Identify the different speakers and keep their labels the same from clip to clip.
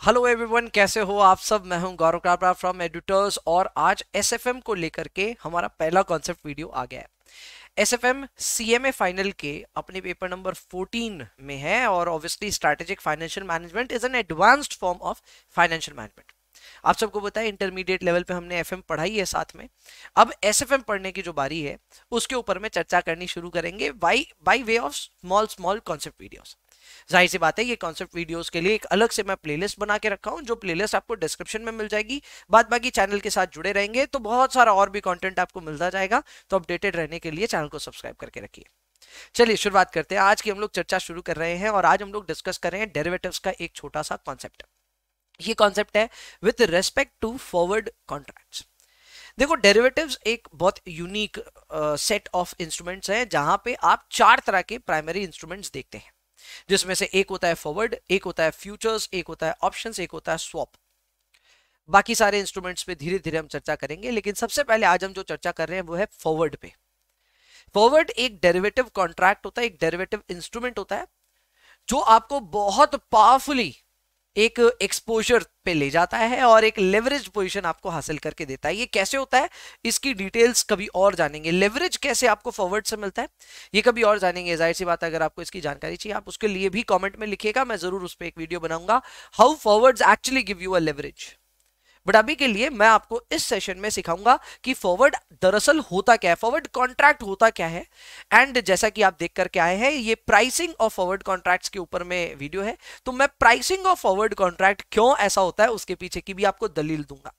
Speaker 1: Hello everyone कैसे हो आप सब मैं हूं गौरव काबरा फ्रॉम एडिटर्स और आज एसएफएम को लेकर के हमारा पहला कॉन्सेप्ट वीडियो आ गया है एसएफएम सीएमए फाइनल के अपने पेपर नंबर 14 में है और obviously strategic financial management is an advanced form of financial management आप सबको बताया इंटरमीडिएट लेवल पे हमने एफएम पढ़ाई है साथ में अब एसएफएम पढ़ने की जो बारी है उसके ऊपर में चर्चा करनी शुरू करेंगे by by way of small small concept videos जाहिर सी बात है ये कॉन्सेप्ट वीडियोस के लिए एक अलग से मैं प्लेलिस्ट बना के रखा हूँ जो प्लेलिस्ट आपको डिस्क्रिप्शन में मिल जाएगी बाद बाकी चैनल के साथ जुड़े रहेंगे तो बहुत सारा और भी कॉन्टेंट आपको मिलता जाएगा तो अपडेटेड रहने के लिए चैनल को सब्सक्राइब करके रखिए चलिए शुरुआत करते हैं आज की हम लोग चर्चा शुरू कर रहे हैं और आज हम लोग डिस्कस कर रहे हैं डेरेवेटिव का एक छोटा सा कॉन्सेप्ट ये कॉन्सेप्ट है with respect to forward contract देखो डेरिवेटिव्स एक बहुत यूनिक सेट ऑफ इंस्ट्रूमेंट्स हैं जहां पे आप चार तरह के प्राइमरी इंस्ट्रूमेंट्स देखते हैं जिसमें से एक होता है फॉरवर्ड एक होता है फ्यूचर्स एक होता है ऑप्शंस एक होता है स्वॉप बाकी सारे इंस्ट्रूमेंट्स पे धीरे धीरे हम चर्चा करेंगे लेकिन सबसे पहले आज हम जो चर्चा कर रहे हैं वो है फॉरवर्ड पे फॉरवर्ड एक डेरिवेटिव कॉन्ट्रैक्ट होता है एक डेरिवेटिव इंस्ट्रूमेंट होता है जो आपको बहुत पावरफुली एक एक्सपोजर पे ले जाता है और एक लेवरेज पोजीशन आपको हासिल करके देता है ये कैसे होता है इसकी डिटेल्स कभी और जानेंगे लेवरेज कैसे आपको फॉरवर्ड से मिलता है ये कभी और जानेंगे जाहिर सी बात है अगर आपको इसकी जानकारी चाहिए आप उसके लिए भी कॉमेंट में लिखिएगा मैं जरूर उस पर एक वीडियो बनाऊंगा how forward actually give you a leverage but अभी के लिए मैं आपको इस सेशन में सिखाऊंगा कि फॉरवर्ड दरअसल होता क्या है फॉरवर्ड कॉन्ट्रैक्ट होता क्या है एंड जैसा कि आप देख करके आए हैं ये प्राइसिंग ऑफ फॉरवर्ड कॉन्ट्रैक्ट्स के ऊपर में वीडियो है तो मैं प्राइसिंग ऑफ फॉरवर्ड कॉन्ट्रैक्ट क्यों ऐसा होता है उसके पीछे की भी आपको दलील दूंगा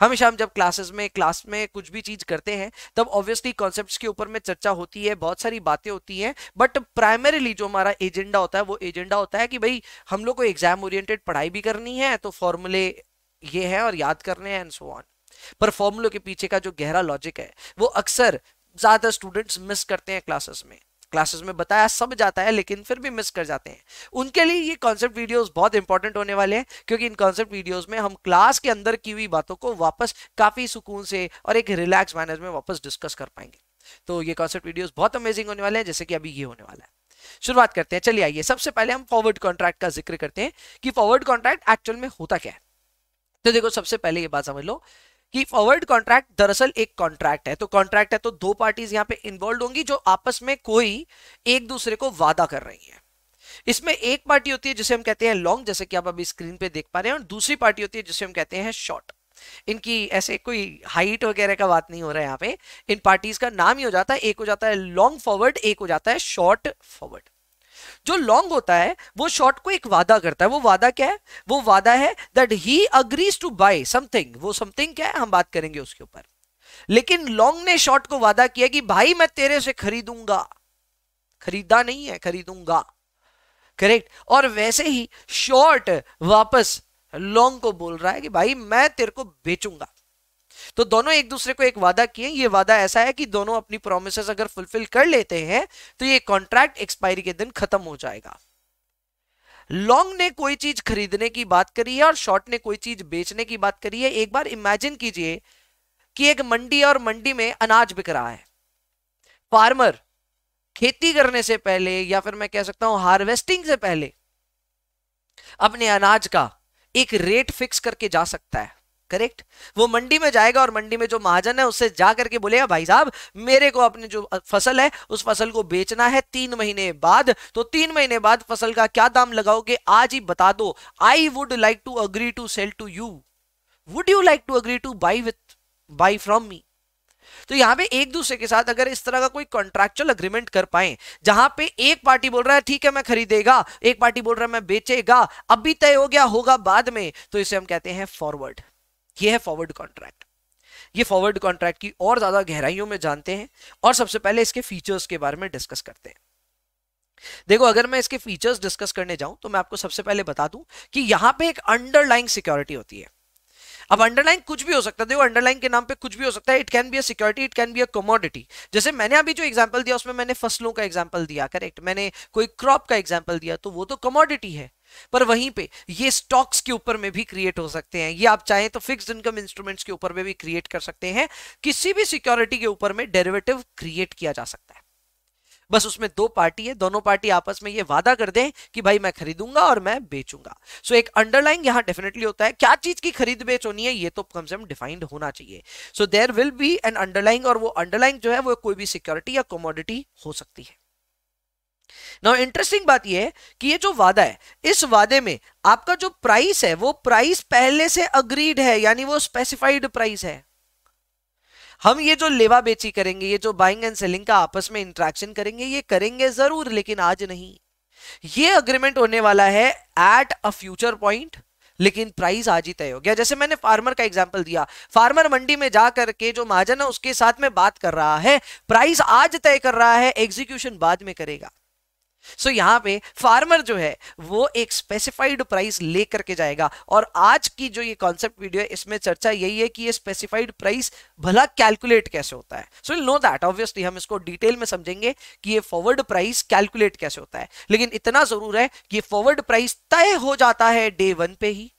Speaker 1: हमेशा हम जब क्लासेस में क्लास में कुछ भी चीज करते हैं तब ऑब्वियसली कॉन्सेप्ट्स के ऊपर में चर्चा होती है बहुत सारी बातें होती हैं बट प्राइमरीली जो हमारा एजेंडा होता है वो एजेंडा होता है कि भाई हम लोग को एग्जाम ओरिएंटेड पढ़ाई भी करनी है तो फॉर्मूले ये है और याद करने हैं एंड सो ऑन पर फॉर्मूलों के पीछे का जो गहरा लॉजिक है वो अक्सर ज़्यादा स्टूडेंट्स मिस करते हैं क्लासेस में क्लासेस में बताया सब जाता है लेकिन फिर भी मिस कर जाते हैं उनके लिए ये कॉन्सेप्ट वीडियोस बहुत इंपॉर्टेंट होने वाले हैं क्योंकि इन कॉन्सेप्ट वीडियोस में हम क्लास के अंदर की हुई बातों को वापस काफ़ी सुकून से और एक रिलैक्स मैनर में वापस डिस्कस कर पाएंगे तो ये कॉन्सेप्ट वीडियोज बहुत अमेजिंग होने वाले हैं जैसे कि अभी ये होने वाला है शुरुआत करते हैं चलिए आइए सबसे पहले हम फॉरवर्ड कॉन्ट्रैक्ट का जिक्र करते हैं कि फॉरवर्ड कॉन्ट्रैक्ट एक्चुअल में होता क्या है तो देखो सबसे पहले ये बात समझ लो कि फॉरवर्ड कॉन्ट्रैक्ट दरअसल एक कॉन्ट्रैक्ट है तो कॉन्ट्रैक्ट है तो दो पार्टीज यहाँ पे इन्वॉल्व होंगी जो आपस में कोई एक दूसरे को वादा कर रही है इसमें एक पार्टी होती है जिसे हम कहते हैं लॉन्ग जैसे कि आप अभी स्क्रीन पे देख पा रहे हैं और दूसरी पार्टी होती है जिसे हम कहते हैं शॉर्ट इनकी ऐसे कोई हाइट वगैरह का बात नहीं हो रहा है यहाँ पे इन पार्टीज का नाम ही हो जाता है एक हो जाता है लॉन्ग फॉरवर्ड एक हो जाता है शॉर्ट फॉरवर्ड जो लॉन्ग होता है वो शॉर्ट को एक वादा करता है वो वादा क्या है वो वादा है that he agrees to buy something वो समथिंग क्या है हम बात करेंगे उसके ऊपर लेकिन लॉन्ग ने शॉर्ट को वादा किया कि भाई मैं तेरे से खरीदूंगा खरीदा नहीं है खरीदूंगा करेक्ट और वैसे ही शॉर्ट वापस लॉन्ग को बोल रहा है कि भाई मैं तेरे को बेचूंगा तो दोनों एक दूसरे को एक वादा किए ये वादा ऐसा है कि दोनों अपनी प्रोमिस अगर फुलफिल कर लेते हैं तो ये कॉन्ट्रैक्ट एक्सपायरी के दिन खत्म हो जाएगा लॉन्ग ने कोई चीज खरीदने की बात करी है और शॉर्ट ने कोई चीज बेचने की बात करी है एक बार इमेजिन कीजिए कि एक मंडी और मंडी में अनाज बिक रहा है फार्मर खेती करने से पहले या फिर मैं कह सकता हूं हार्वेस्टिंग से पहले अपने अनाज का एक रेट फिक्स करके जा सकता है करेक्ट वो मंडी में जाएगा और मंडी में जो महाजन है उससे जा करके बोलेगा भाई साहब मेरे को अपनी जो फसल है उस फसल को बेचना है तीन महीने बाद तो तीन महीने बाद फसल का क्या दाम लगाओगे आज ही बता दो I would like to agree to sell to you would you like to agree to buy with buy from me तो यहाँ पे एक दूसरे के साथ अगर इस तरह का कोई कॉन्ट्रेक्चुअल अग्रीमेंट कर पाए जहां पे एक पार्टी बोल रहा है ठीक है मैं खरीदेगा एक पार्टी बोल रहा है मैं बेचेगा अभी तय हो गया होगा बाद में तो इसे हम कहते हैं फॉरवर्ड ये है फॉरवर्ड कॉन्ट्रैक्ट ये फॉरवर्ड कॉन्ट्रैक्ट की और ज़्यादा गहराइयों में जानते हैं और सबसे पहले इसके फीचर्स के बारे में डिस्कस करते हैं देखो अगर मैं इसके फीचर्स डिस्कस करने जाऊं तो मैं आपको सबसे पहले बता दूं कि यहां पे एक अंडरलाइन सिक्योरिटी होती है अब अंडरलाइन कुछ भी हो सकता है देखो अंडरलाइन के नाम पे कुछ भी हो सकता है it can be a security it can be a commodity जैसे मैंने अभी जो एग्जांपल दिया उसमें मैंने फसलों का एग्जांपल दिया करेक्ट मैंने कोई क्रॉप का एग्जांपल दिया तो वो तो कमोडिटी है पर वहीं पे ये स्टॉक्स के ऊपर में भी क्रिएट हो सकते हैं ये आप चाहें तो फिक्स्ड इनकम इंस्ट्रूमेंट्स के ऊपर में भी क्रिएट कर सकते हैं किसी भी सिक्योरिटी के ऊपर में डेरिवेटिव क्रिएट किया जा सकता है बस उसमें दो पार्टी है दोनों पार्टी आपस में ये वादा कर दें कि भाई मैं खरीदूंगा और मैं बेचूंगा सो so, एक अंडरलाइन यहां डेफिनेटली होता है क्या चीज की खरीद बेच होनी है ये तो कम से कम डिफाइंड होना चाहिए so there will be an underline और वो अंडरलाइन जो है वो कोई भी सिक्योरिटी या कॉमोडिटी हो सकती है ना इंटरेस्टिंग बात यह है कि ये जो वादा है इस वादे में आपका जो प्राइस है वो प्राइस पहले से अग्रीड है यानी वो स्पेसिफाइड प्राइस है हम ये जो लेवा बेची करेंगे ये जो बाइंग एंड सेलिंग का आपस में इंट्रैक्शन करेंगे ये करेंगे जरूर लेकिन आज नहीं ये अग्रीमेंट होने वाला है एट अ फ्यूचर पॉइंट लेकिन प्राइस आज ही तय हो गया जैसे मैंने फार्मर का एग्जाम्पल दिया फार्मर मंडी में जा करके जो महाजन है उसके साथ में बात कर रहा है प्राइस आज तय कर रहा है एग्जीक्यूशन बाद में करेगा सो so, यहाँ पे फार्मर जो है वो एक स्पेसिफाइड प्राइस ले करके जाएगा और आज की जो ये कॉन्सेप्ट वीडियो है इसमें चर्चा यही है कि ये स्पेसिफाइड प्राइस भला कैलकुलेट कैसे होता है सो नो दैट ऑब्वियसली हम इसको डिटेल में समझेंगे कि ये फॉरवर्ड प्राइस कैलकुलेट कैसे होता है लेकिन इतना जरूर है कि फॉरवर्ड प्राइस तय हो जाता है डे वन पे ही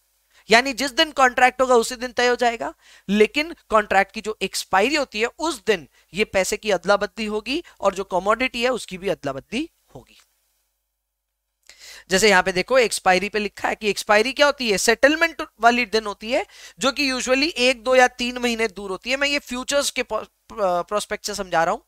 Speaker 1: यानी जिस दिन कॉन्ट्रैक्ट होगा उसी दिन तय हो जाएगा लेकिन कॉन्ट्रैक्ट की जो एक्सपायरी होती है उस दिन ये पैसे की अदला बदली होगी और जो कॉमोडिटी है उसकी भी अदला बदली होगी जैसे यहाँ पे देखो एक्सपायरी पे लिखा है कि एक्सपायरी क्या होती है सेटलमेंट वाली दिन होती है जो कि यूजुअली एक दो या तीन महीने दूर होती है मैं ये फ्यूचर्स के प्रोस्पेक्ट से समझा रहा हूँ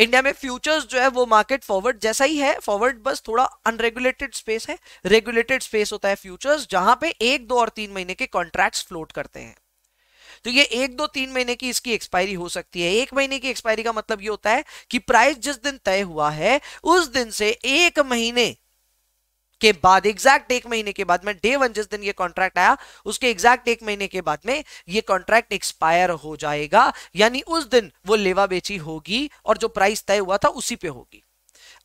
Speaker 1: इंडिया में फ्यूचर्स जो है वो मार्केट फॉरवर्ड जैसा ही है फॉरवर्ड बस थोड़ा अनरेगुलेटेड स्पेस है रेगुलेटेड स्पेस होता है फ्यूचर्स जहां पे एक दो और तीन महीने के कॉन्ट्रैक्ट्स फ्लोट करते हैं तो ये एक दो तीन महीने की इसकी एक्सपायरी हो सकती है एक महीने की एक्सपायरी का मतलब ये होता है कि प्राइस जिस दिन तय हुआ है उस दिन से एक महीने के बाद एग्जैक्ट एक महीने के बाद में डे वन जिस दिन ये कॉन्ट्रैक्ट आया उसके एग्जैक्ट एक महीने के बाद में ये कॉन्ट्रैक्ट एक्सपायर हो जाएगा यानी उस दिन वो लेवा बेची होगी और जो प्राइस तय हुआ था उसी पे होगी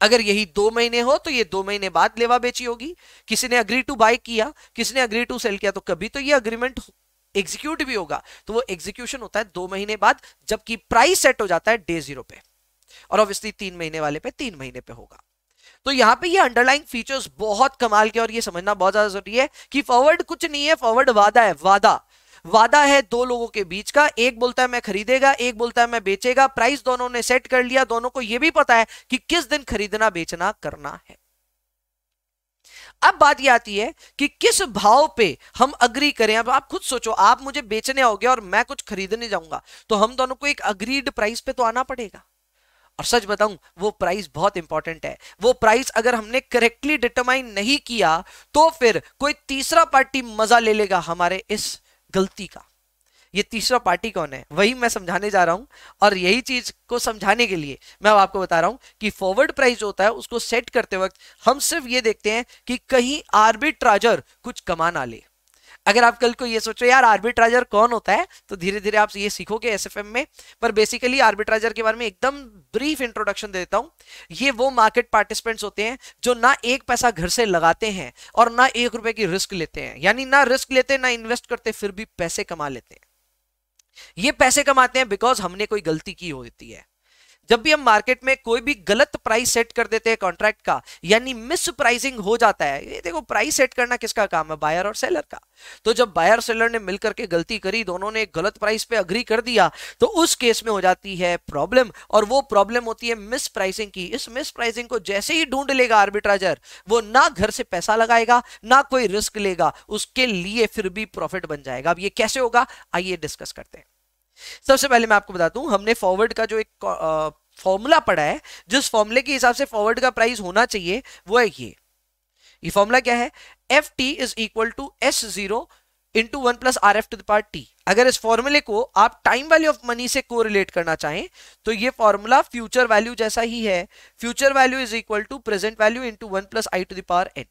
Speaker 1: अगर यही दो महीने हो तो ये दो महीने बाद लेवा बेची होगी किसी ने अग्री टू बाय किया किसी ने अग्री टू सेल किया तो कभी तो ये अग्रीमेंट एग्जीक्यूट भी होगा तो वो एग्जीक्यूशन होता है दो महीने बाद जबकि प्राइस सेट हो जाता है डे जीरो पे और ऑब्वियसली तीन महीने वाले पे तीन महीने पे होगा तो यहाँ पे ये अंडरलाइन फीचर्स बहुत कमाल के और ये समझना बहुत ज्यादा जरूरी है कि फॉरवर्ड कुछ नहीं है फॉरवर्ड वादा है वादा वादा है दो लोगों के बीच का एक बोलता है मैं खरीदेगा एक बोलता है मैं बेचेगा प्राइस दोनों ने सेट कर लिया दोनों को यह भी पता है कि किस दिन खरीदना बेचना करना है अब बात यह आती है कि किस भाव पे हम अग्री करें अब आप खुद सोचो आप मुझे बेचने आओगे और मैं कुछ खरीदने जाऊंगा तो हम दोनों को एक अग्रीड प्राइस पे तो आना पड़ेगा और सच बताऊं वो प्राइस बहुत इंपॉर्टेंट है वो प्राइस अगर हमने करेक्टली डिटरमाइन नहीं किया तो फिर कोई तीसरा पार्टी मजा ले लेगा हमारे इस गलती का ये तीसरा पार्टी कौन है वही मैं समझाने जा रहा हूं और यही चीज को समझाने के लिए मैं अब आपको बता रहा हूं कि फॉरवर्ड प्राइस होता है उसको सेट करते वक्त हम सिर्फ ये देखते हैं कि कहीं आर्बिट्राजर कुछ कमा ना ले अगर आप कल को ये सोचो यार आर्बिट्राइजर कौन होता है तो धीरे धीरे आप ये सीखोगे एस में पर बेसिकली आर्बिट्राइजर के बारे में एकदम ब्रीफ इंट्रोडक्शन दे देता हूँ ये वो मार्केट पार्टिसिपेंट्स होते हैं जो ना एक पैसा घर से लगाते हैं और ना एक रुपए की रिस्क लेते हैं यानी ना रिस्क लेते ना इन्वेस्ट करते फिर भी पैसे कमा लेते हैं ये पैसे कमाते हैं बिकॉज हमने कोई गलती की होती है जब भी हम मार्केट में कोई भी गलत प्राइस सेट कर देते हैं कॉन्ट्रैक्ट का यानी मिस प्राइसिंग हो जाता है ये देखो प्राइस सेट करना किसका काम है बायर और सेलर का तो जब बायर सेलर ने मिलकर के गलती करी दोनों ने गलत प्राइस पे अग्री कर दिया तो उस केस में हो जाती है प्रॉब्लम और वो प्रॉब्लम होती है मिस प्राइसिंग की इस मिस प्राइसिंग को जैसे ही ढूंढ लेगा आर्बिट्राजर वो ना घर से पैसा लगाएगा ना कोई रिस्क लेगा उसके लिए फिर भी प्रॉफिट बन जाएगा अब ये कैसे होगा आइए डिस्कस करते हैं सबसे पहले मैं आपको बता दूं हमने फॉरवर्ड का जो एक फॉर्मूला पढ़ा है जिस फॉर्मूले के हिसाब से फॉरवर्ड का प्राइस होना चाहिए वो है ये ये फॉर्मूला क्या है F T is equal to S zero into one plus R F to दार्ट टी अगर इस फॉर्मूले को आप टाइम वैल्यू ऑफ मनी से कोरिलेट करना चाहें तो ये फॉर्मूला फ्यूचर वैल्यू जैसा ही है future value is equal to present value into one plus I to the N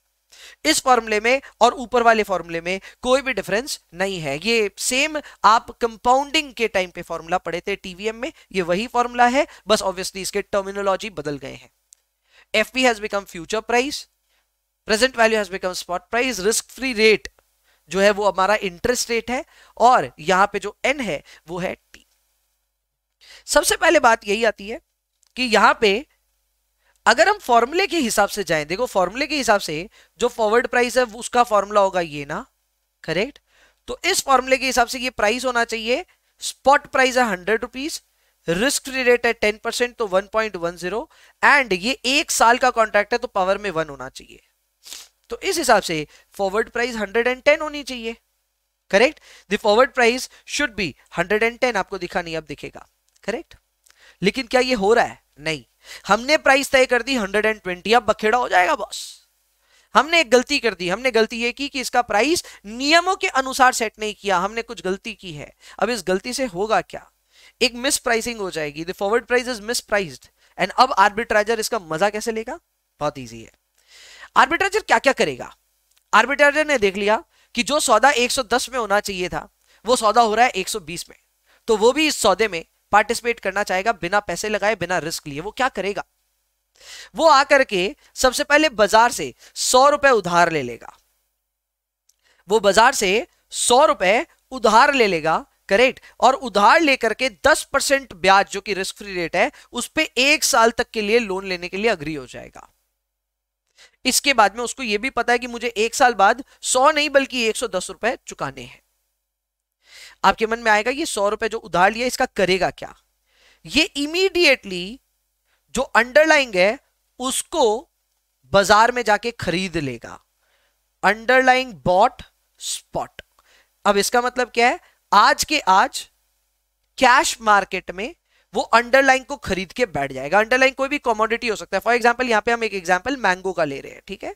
Speaker 1: इस फॉर्मूले में और ऊपर वाले फॉर्मूले में कोई भी डिफरेंस नहीं है ये सेम आप कंपाउंडिंग के टाइम पे फॉर्मूला पढ़े थे टीवीएम में ये वही फॉर्मूला है बस ऑब्वियसली इसके टर्मिनोलॉजी बदल गए हैं F P has become future price present value has become spot price risk free rate जो है वो हमारा इंटरेस्ट रेट है और यहां पे जो एन है वो है टी सबसे पहले बात यही आती है कि यहां पे अगर हम फॉर्मूले के हिसाब से जाएं देखो फॉर्मूले के हिसाब से जो फॉरवर्ड प्राइस है उसका फॉर्मूला होगा ये ना करेक्ट तो इस फॉर्मूले के हिसाब से ये प्राइस होना चाहिए स्पॉट प्राइस है हंड्रेड रुपीज रिस्क रेट है टेन परसेंट तो one point one zero and ये एक साल का कॉन्ट्रैक्ट है तो पावर में वन होना चाहिए तो इस हिसाब से forward price hundred and ten होनी चाहिए correct the forward price should be hundred and ten आपको दिखा नहीं अब दिखेगा करेक्ट लेकिन क्या ये हो रहा है नहीं हमने प्राइस तय कर दी 120 अब बखेड़ा हो जाएगा बॉस हमने एक गलती कर दी हमने गलती ये की कि इसका प्राइस नियमों के अनुसार सेट नहीं किया हमने कुछ गलती की है अब इस गलती से होगा क्या एक मिस प्राइसिंग हो जाएगी the forward price is mispriced and अब आर्बिट्राइजर इसका मजा कैसे लेगा बहुत ईजी है आर्बिट्राइजर क्या क्या करेगा आर्बिट्राइजर ने देख लिया कि जो सौदा एक में होना चाहिए था वो सौदा हो रहा है एक में तो वो भी इस सौदे में पार्टिसिपेट करना चाहेगा बिना पैसे लगाए बिना रिस्क लिए वो क्या करेगा वो आकर के सबसे पहले बाजार से सौ रुपए उधार ले लेगा वो बाजार से सौ रुपए उधार ले लेगा करेक्ट और उधार लेकर के 10 परसेंट ब्याज जो कि रिस्क फ्री रेट है उस पर एक साल तक के लिए लोन लेने के लिए अग्री हो जाएगा इसके बाद में उसको यह भी पता है कि मुझे एक साल बाद सौ नहीं बल्कि एक सौ दस रुपए चुकाने हैं आपके मन में आएगा ये सौ रुपए जो उधार लिया इसका करेगा क्या ये इमीडिएटली जो अंडरलाइंग है उसको बाजार में जाके खरीद लेगा अंडरलाइंग बॉट स्पॉट अब इसका मतलब क्या है आज के आज कैश मार्केट में वो अंडरलाइन को खरीद के बैठ जाएगा अंडरलाइन कोई भी कॉमोडिटी हो सकता है फॉर एग्जाम्पल यहां पे हम एक एग्जाम्पल मैंगो का ले रहे हैं ठीक है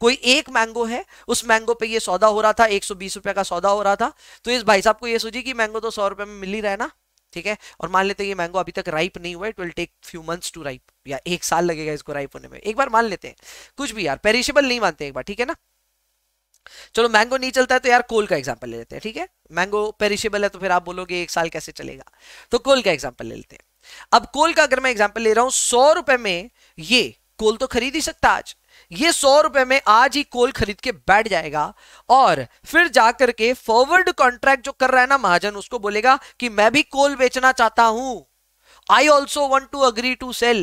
Speaker 1: कोई एक मैंगो है उस मैंगो पे ये सौदा हो रहा था एक सौ रुपए का सौदा हो रहा था तो इस भाई साहब को ये सोचिए कि मैंगो तो सौ रुपए में मिल ही रहा है ना ठीक है और मान लेते हैं ये मैंगो अभी तक राइप नहीं हुआ it will take few months to ripe या एक साल लगेगा इसको राइप होने में एक बार मान लेते हैं कुछ भी यार पेरिशेबल नहीं मानते एक बार ठीक है ना चलो मैंगो नहीं चलता है तो यार कोल का एग्जाम्पल ले लेते हैं ठीक है मैंगो पेरिशेबल है तो फिर आप बोलोगे एक साल कैसे चलेगा तो कोल का एग्जाम्पल ले लेते हैं अब कोल का अगर मैं एग्जाम्पल ले रहा हूं सौ रुपए में ये कोल तो खरीद ही सकता आज ये सौ रुपए में आज ही कोल खरीद के बैठ जाएगा और फिर जाकर के फॉरवर्ड कॉन्ट्रैक्ट जो कर रहा है ना महाजन उसको बोलेगा कि मैं भी कोल बेचना चाहता हूं I also want to agree to sell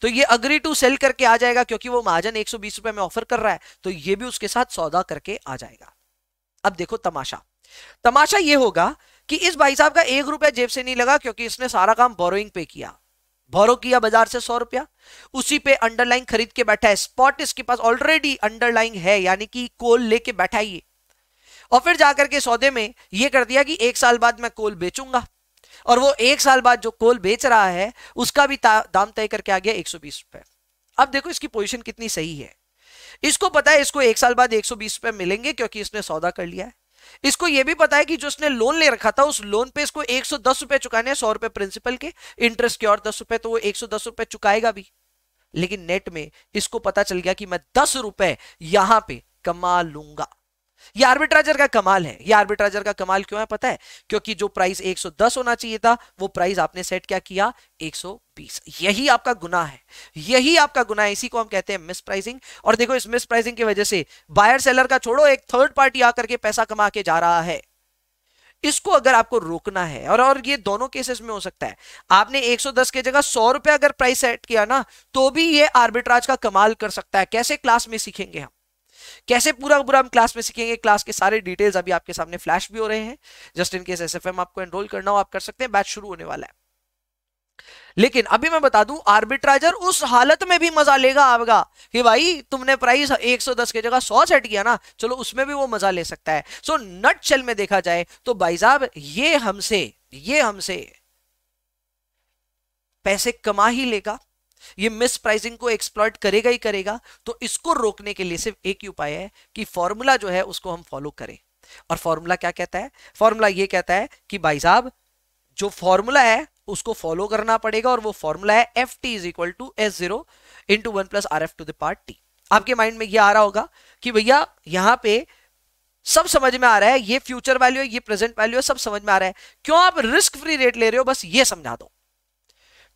Speaker 1: तो ये अग्री टू सेल करके आ जाएगा क्योंकि वो महाजन एक रुपए में ऑफर कर रहा है तो ये भी उसके साथ सौदा करके आ जाएगा अब देखो तमाशा तमाशा ये होगा कि इस भाई साहब का एक रुपया जेब से नहीं लगा क्योंकि इसने सारा काम बोरोइंग पे किया भरो किया बाजार से सौ रुपया उसी पे अंडरलाइन खरीद के बैठा है स्पॉट इसके पास ऑलरेडी अंडरलाइन है यानी कि कोल लेके बैठा ही और फिर जाकर के सौदे में ये कर दिया कि एक साल बाद मैं कोल बेचूंगा और वो एक साल बाद जो कोल बेच रहा है उसका भी दाम तय करके आ गया एक रुपए अब देखो इसकी पोजिशन कितनी सही है इसको पता है इसको एक साल बाद एक सौ बीस रुपए मिलेंगे क्योंकि इसने सौदा कर लिया है इसको यह भी पता है कि जो उसने लोन ले रखा था उस लोन पे इसको एक सौ दस रुपए चुकाने हैं सौ रुपए प्रिंसिपल के इंटरेस्ट के और दस रुपए तो वो एक सौ दस रुपए चुकाएगा भी लेकिन नेट में इसको पता चल गया कि मैं दस रुपए यहां पे कमा लूंगा ये आर्बिट्राजर का कमाल है ये आर्बिट्राजर का कमाल क्यों है पता है क्योंकि जो प्राइस 110 होना चाहिए था वो प्राइस आपने सेट क्या किया 120 यही आपका गुना है यही आपका गुना है इसी को हम कहते हैं मिस प्राइसिंग और देखो इस मिस प्राइसिंग की वजह से बायर सेलर का छोड़ो एक थर्ड पार्टी आकर के पैसा कमा के जा रहा है इसको अगर आपको रोकना है और और ये दोनों केसेस में हो सकता है आपने 110 की जगह सौ रुपए अगर प्राइस सेट किया ना तो भी ये आर्बिट्राज का कमाल कर सकता है कैसे क्लास में सीखेंगे हम कैसे पूरा पूरा हम क्लास में सीखेंगे क्लास के सारे डिटेल्स अभी आपके सामने फ्लैश भी हो रहे हैं जस्ट इन केस एस आपको एनरोल करना हो आप कर सकते हैं बैच शुरू होने वाला है लेकिन अभी मैं बता दूं आर्बिट्राइजर उस हालत में भी मजा लेगा आपका कि भाई तुमने प्राइस 110 के जगह 100 सेट किया ना चलो उसमें भी वो मजा ले सकता है सो नट चल में देखा जाए तो भाई साहब ये हमसे ये हमसे पैसे कमा ही लेगा ये मिस प्राइसिंग को एक्सप्लॉयट करेगा ही करेगा तो इसको रोकने के लिए सिर्फ एक ही उपाय है कि फॉर्मूला जो है उसको हम फॉलो करें और फॉर्मूला क्या कहता है फॉर्मूला ये कहता है कि भाई साहब जो फॉर्मूला है उसको फॉलो करना पड़ेगा और वो फॉर्मूला है F T is equal to S zero into one plus R F to दार्ट टी आपके माइंड में ये आ रहा होगा कि भैया यहां पे सब समझ में आ रहा है ये फ्यूचर वैल्यू है ये प्रेजेंट वैल्यू है सब समझ में आ रहा है क्यों आप रिस्क फ्री रेट ले रहे हो बस ये समझा दो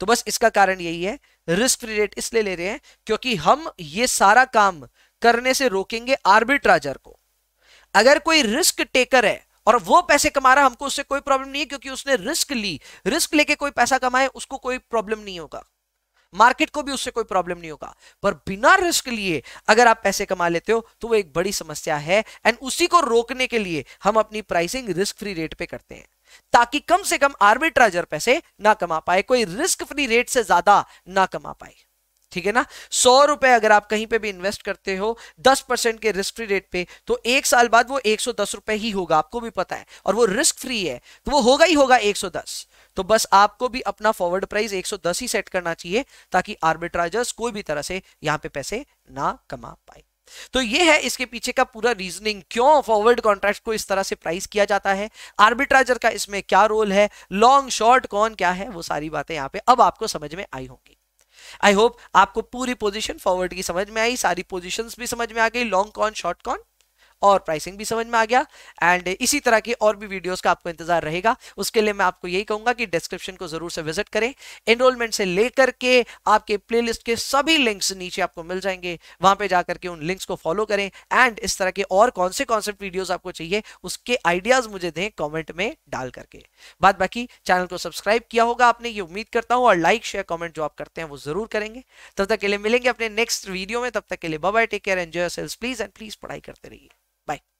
Speaker 1: तो बस इसका कारण यही है रिस्क फ्री रेट इसलिए ले रहे हैं क्योंकि हम ये सारा काम करने से रोकेंगे आर्बिट्राजर को अगर कोई रिस्क टेकर है और वो पैसे कमा रहा हमको उससे कोई प्रॉब्लम नहीं है क्योंकि उसने रिस्क ली रिस्क लेके कोई पैसा कमाए उसको कोई प्रॉब्लम नहीं होगा मार्केट को भी उससे कोई प्रॉब्लम नहीं होगा पर बिना रिस्क लिए अगर आप पैसे कमा लेते हो तो वो एक बड़ी समस्या है एंड उसी को रोकने के लिए हम अपनी प्राइसिंग रिस्क फ्री रेट पे करते हैं ताकि कम से कम आर्बिट्राजर पैसे ना कमा पाए कोई रिस्क फ्री रेट से ज्यादा ना कमा पाए ठीक है ना सौ रुपए अगर आप कहीं पे भी इन्वेस्ट करते हो दस परसेंट के रिस्क फ्री रेट पे तो एक साल बाद वो एक सौ दस रुपए ही होगा आपको भी पता है और वो रिस्क फ्री है तो वो होगा ही होगा एक सौ दस तो बस आपको भी अपना फॉरवर्ड प्राइस एक सौ दस ही सेट करना चाहिए ताकि आर्बिट्राइजर्स कोई भी तरह से यहां पे पैसे ना कमा पाए तो ये है इसके पीछे का पूरा रीजनिंग क्यों फॉरवर्ड कॉन्ट्रैक्ट को इस तरह से प्राइस किया जाता है आर्बिट्राइजर का इसमें क्या रोल है लॉन्ग शॉर्ट कौन क्या है वो सारी बातें यहाँ पे अब आपको समझ में आई होंगी आई होप आपको पूरी पोजीशन फॉरवर्ड की समझ में आई सारी पोजीशंस भी समझ में आ गई लॉन्ग कौन शॉर्ट कौन और प्राइसिंग भी समझ में आ गया एंड इसी तरह की और भी वीडियोस का आपको इंतजार रहेगा उसके लिए मैं आपको यही कहूंगा कि डिस्क्रिप्शन को जरूर से विजिट करें एनरोलमेंट से लेकर के आपके प्ले के सभी लिंक्स नीचे आपको मिल जाएंगे वहां पर जाकर के उन लिंक्स को फॉलो करें एंड इस तरह के और कौन से कॉन्सेप्ट वीडियोज आपको चाहिए उसके आइडियाज मुझे दें कॉमेंट में डाल करके बाद बाकी चैनल को सब्सक्राइब किया होगा आपने ये उम्मीद करता हूं और लाइक शेयर कॉमेंट जो आप करते हैं वो जरूर करेंगे तब तक के लिए मिलेंगे अपने नेक्स्ट वीडियो में तब तक के लिए bye take care enjoy sales please and please पढ़ाई करते रहिए Bye.